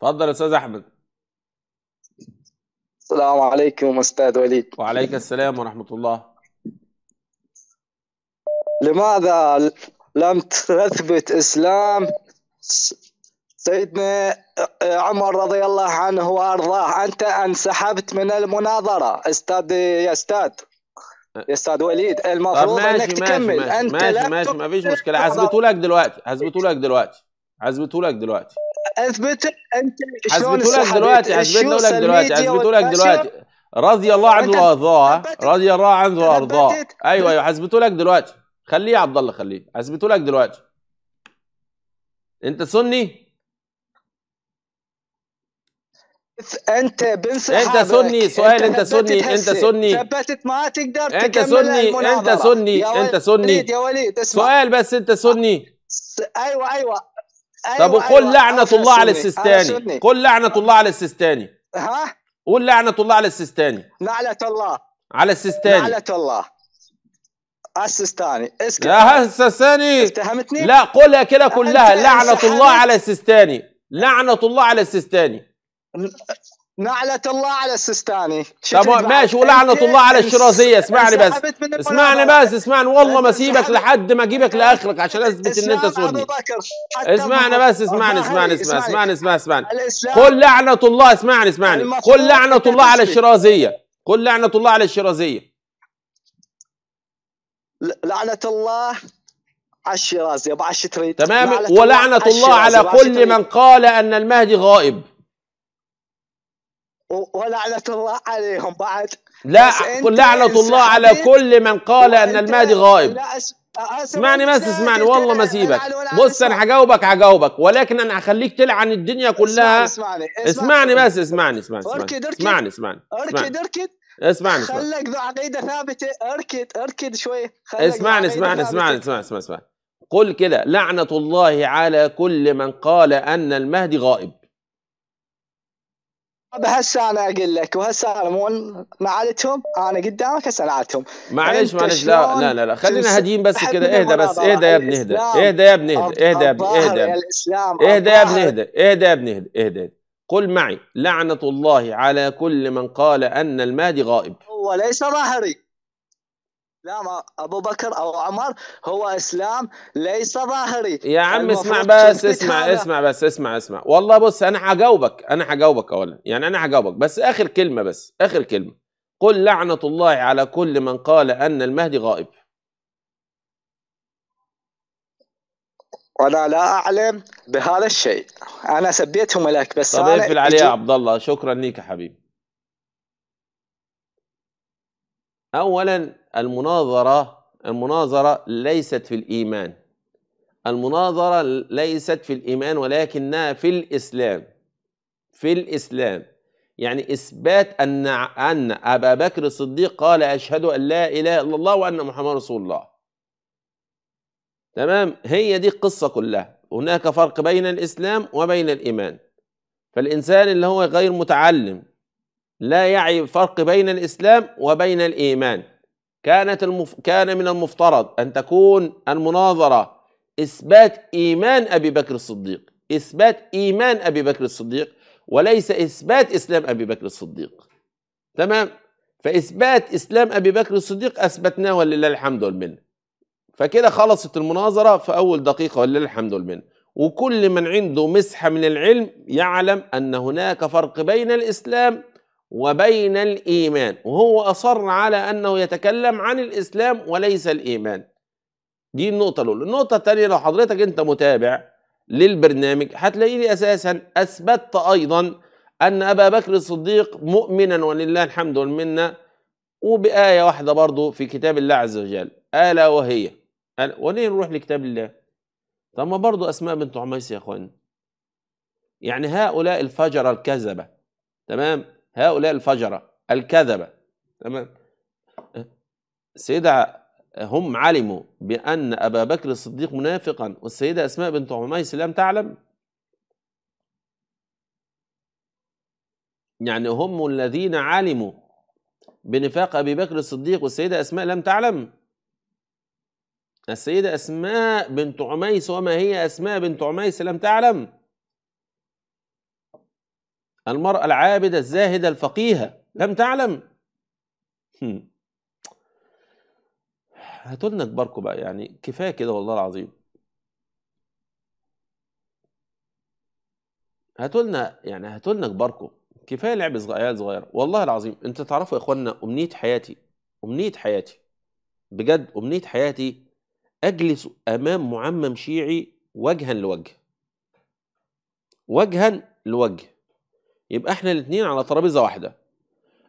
تفضل استاذ احمد السلام عليكم استاذ وليد وعليك السلام ورحمه الله لماذا لم تثبت اسلام سيدنا عمر رضي الله عنه وارضاه انت انسحبت من المناظره استاذ يا استاذ أه. يا استاذ وليد المفروض ماشي انك ماشي تكمل ماشي انت ماشي ماشي ما فيش مشكله هثبته لك دلوقتي هثبته لك دلوقتي هثبته لك دلوقتي اثبت انت شلون لك دلوقتي اثبت لك دلوقتي اثبت لك دلوقتي رضي الله عنه وارضاه رضي الله عنه وارضاه ايوه ايوه حسبته لك دلوقتي خليه يا عبد الله خليه حسبته لك دلوقتي انت سني انت بنصح انت سني سؤال انت, سني انت سني ثبتت ما تقدر انت سني انت سني انت سني يا وليد سؤال بس انت سني ايوه ايوه طب وقل أيوة، أيوة. لعنة الله على السيستاني قل لعنة الله على السيستاني ها قول لعنة الله على السيستاني لعنة الله على السيستاني لعنة الله السيستاني اسكت يا السيستاني اتهمتني لا قولها كده كلها لعنة الله على السيستاني لعنة الله على السيستاني نعلة الله على السيستاني طب ماشي ولعنة الله على الشرازية اسمعني بس اسمعني بس اسمعني والله ما اسيبك لحد ما اجيبك لاخرك عشان اثبت ان انت سني اسمعني بس اسمعني اسمعني اسمعني اسمعني اسمعني اسمعني قل لعنة الله اسمعني اسمعني قل لعنة الله على الشرازية قل لعنة الله على الشرازية لعنة الله على الشرازية ابو تريد تمام ولعنة الله على كل من قال ان المهدي غائب ولعنة الله عليهم بعد لا قل لعنة الله على كل من قال أن المهدي غائب اسمعني بس اسمعني والله ما سيبك بص انا هجاوبك هجاوبك ولكن انا هخليك تلعن الدنيا كلها اسمعني اسمعني بس اسمعني اسمعني اسمعني اسمعني اركد اركد اسمعني خليك ذو عقيده ثابته اركد اركد شويه اسمعني اسمعني اسمعني اسمعني اسمعني قل كده لعنه الله على كل من قال ان المهدي غائب هسه انا اقول لك وهسه انا مو معالتهم انا قدامك هسه لعبتهم معلش معلش لا لا لا, لا. خلينا هاديين بس كذا اهدى بس اهدى يا ابني اهدى اهدى يا ابني اهدى اهدى يا ابني اهدى اهدى يا ابني اهدى اهدى يا ابني اهدى اهدى قل معي لعنة الله على كل من قال أن المادي غائب هو ليس ظاهري اسلام ابو بكر او عمر هو اسلام ليس ظاهري يا عم اسمع بس اسمع اسمع بس اسمع اسمع والله بص انا حجاوبك انا حجاوبك اولا يعني انا حجاوبك بس اخر كلمه بس اخر كلمه قل لعنه الله على كل من قال ان المهدي غائب انا لا اعلم بهذا الشيء انا سبيتهم لك بس طيب اقفل عليه يا عبد الله شكرا ليك يا حبيبي اولا المناظره المناظره ليست في الايمان المناظره ليست في الايمان ولكنها في الاسلام في الاسلام يعني اثبات ان ان ابا بكر الصديق قال اشهد ان لا اله الا الله وان محمد رسول الله تمام هي دي القصه كلها هناك فرق بين الاسلام وبين الايمان فالانسان اللي هو غير متعلم لا يعي الفرق بين الإسلام وبين الإيمان كانت المف... كان من المفترض أن تكون المناظرة إثبات إيمان أبي بكر الصديق إثبات إيمان أبي بكر الصديق وليس إثبات إسلام أبي بكر الصديق تمام فإثبات إسلام أبي بكر الصديق أثبتناه ولله الحمد والمنة فكده خلصت المناظرة في أول دقيقة ولله الحمد والمنة وكل من عنده مسحة من العلم يعلم أن هناك فرق بين الإسلام وبين الإيمان وهو أصر على أنه يتكلم عن الإسلام وليس الإيمان دي النقطة الأولى النقطة الثانية لو حضرتك أنت متابع للبرنامج هتلاقي لي أساسا أثبتت أيضا أن أبا بكر الصديق مؤمنا ولله الحمد والمنة وبآية واحدة برضو في كتاب الله عز وجل ألا وهي ألا وليه نروح لكتاب الله طب ما برضو أسماء بنت عميس يا أخوان يعني هؤلاء الفجر الكذبة تمام هؤلاء الفجرة الكذبة تمام السيدة هم علموا بأن أبا بكر الصديق منافقا والسيدة أسماء بنت عميس لم تعلم يعني هم الذين علموا بنفاق أبي بكر الصديق والسيدة أسماء لم تعلم السيدة أسماء بنت عميس وما هي أسماء بنت عميس لم تعلم المرأة العابدة الزاهدة الفقيهة لم تعلم هاتوا لنا بقى يعني كفايه كده والله العظيم هاتوا لنا يعني هاتوا لنا كفايه لعب عيال صغيره والله العظيم انت تعرفوا يا اخوانا امنيه حياتي امنيه حياتي بجد امنيه حياتي اجلس امام معمم شيعي وجها لوجه وجها لوجه يبقى احنا الاثنين على ترابيزه واحده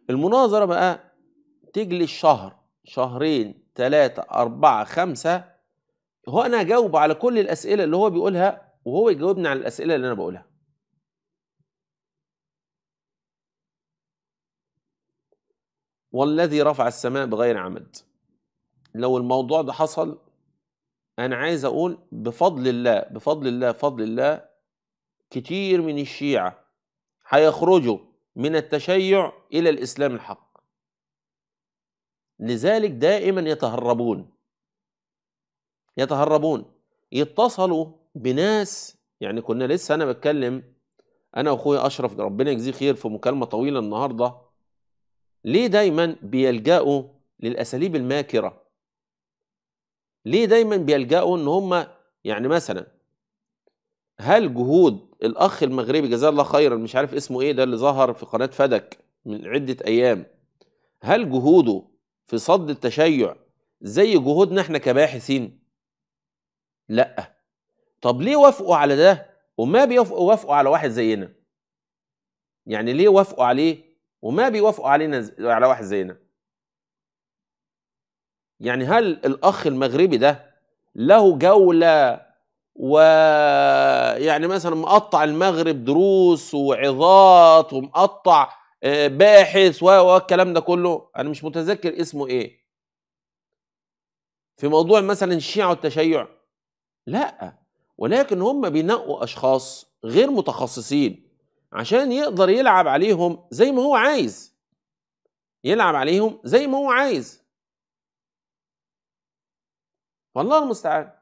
المناظره بقى تجلي الشهر شهرين ثلاثة أربعة خمسة هو أنا أجاوب على كل الأسئلة اللي هو بيقولها وهو يجاوبني على الأسئلة اللي أنا بقولها والذي رفع السماء بغير عمد لو الموضوع ده حصل أنا عايز أقول بفضل الله بفضل الله بفضل الله كتير من الشيعة هيخرجوا من التشيع إلى الإسلام الحق لذلك دائما يتهربون يتهربون يتصلوا بناس يعني كنا لسه أنا بتكلم أنا وأخويا أشرف ربنا يجزيه خير في مكالمة طويلة النهاردة ليه دايما بيلجأوا للأساليب الماكرة ليه دايما بيلجأوا إن هم يعني مثلا هل جهود الاخ المغربي جزاه الله خيرا مش عارف اسمه ايه ده اللي ظهر في قناه فدك من عده ايام هل جهوده في صد التشيع زي جهودنا احنا كباحثين لا طب ليه وافقوا على ده وما بيوافقوا وافقوا على واحد زينا يعني ليه وافقوا عليه وما بيوافقوا علينا على واحد زينا يعني هل الاخ المغربي ده له جوله ويعني مثلا مقطع المغرب دروس وعظات ومقطع آه، باحث والكلام ده كله انا مش متذكر اسمه ايه في موضوع مثلا الشيعة والتشيع لا ولكن هم بينقوا اشخاص غير متخصصين عشان يقدر يلعب عليهم زي ما هو عايز يلعب عليهم زي ما هو عايز والله المستعان